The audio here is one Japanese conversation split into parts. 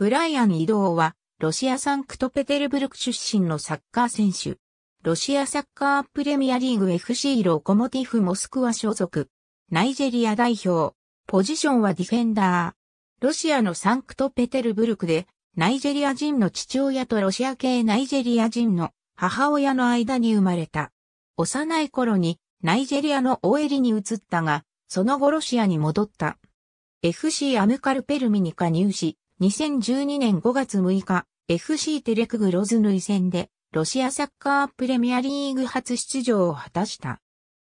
ブライアン移動は、ロシアサンクトペテルブルク出身のサッカー選手。ロシアサッカープレミアリーグ FC ロコモティフモスクワ所属。ナイジェリア代表。ポジションはディフェンダー。ロシアのサンクトペテルブルクで、ナイジェリア人の父親とロシア系ナイジェリア人の母親の間に生まれた。幼い頃にナイジェリアの大襟に移ったが、その後ロシアに戻った。FC アムカルペルミに加入し、2012年5月6日、FC テレクグロズヌイ戦で、ロシアサッカープレミアリーグ初出場を果たした。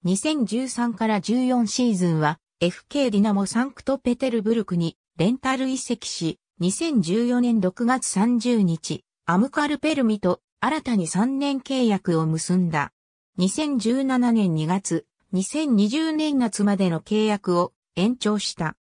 2013から14シーズンは、FK ディナモサンクトペテルブルクにレンタル移籍し、2014年6月30日、アムカルペルミと新たに3年契約を結んだ。2017年2月、2020年夏までの契約を延長した。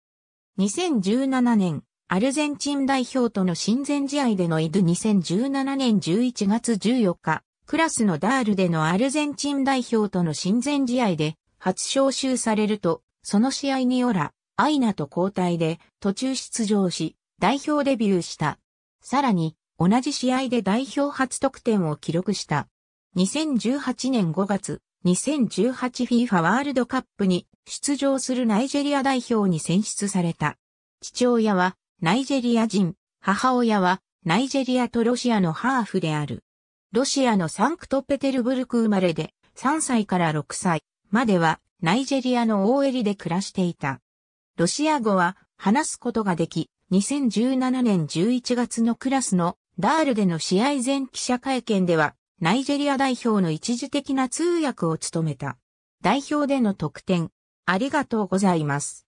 2017年アルゼンチン代表との親善試合でのイド2017年11月14日、クラスのダールでのアルゼンチン代表との親善試合で初招集されると、その試合によら、アイナと交代で途中出場し、代表デビューした。さらに、同じ試合で代表初得点を記録した。2018年5月、2018FIFA ワールドカップに出場するナイジェリア代表に選出された。父親はナイジェリア人、母親はナイジェリアとロシアのハーフである。ロシアのサンクトペテルブルク生まれで3歳から6歳まではナイジェリアの大襟で暮らしていた。ロシア語は話すことができ、2017年11月のクラスのダールでの試合前記者会見では、ナイジェリア代表の一時的な通訳を務めた。代表での特典、ありがとうございます。